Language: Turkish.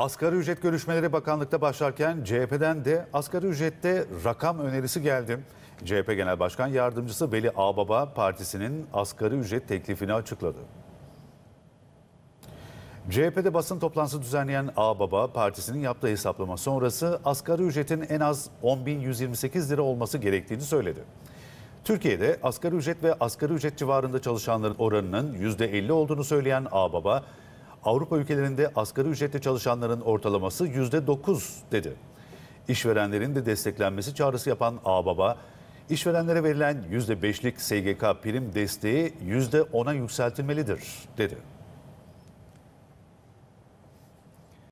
Asgari ücret görüşmeleri bakanlıkta başlarken CHP'den de asgari ücrette rakam önerisi geldi. CHP Genel Başkan Yardımcısı Veli Ağbaba partisinin asgari ücret teklifini açıkladı. CHP'de basın toplantısı düzenleyen Ağbaba partisinin yaptığı hesaplama sonrası asgari ücretin en az 10.128 lira olması gerektiğini söyledi. Türkiye'de asgari ücret ve asgari ücret civarında çalışanların oranının %50 olduğunu söyleyen Ağbaba, Avrupa ülkelerinde asgari ücretle çalışanların ortalaması %9 dedi. İşverenlerin de desteklenmesi çağrısı yapan Ağbaba, işverenlere verilen %5'lik SGK prim desteği %10'a yükseltilmelidir dedi.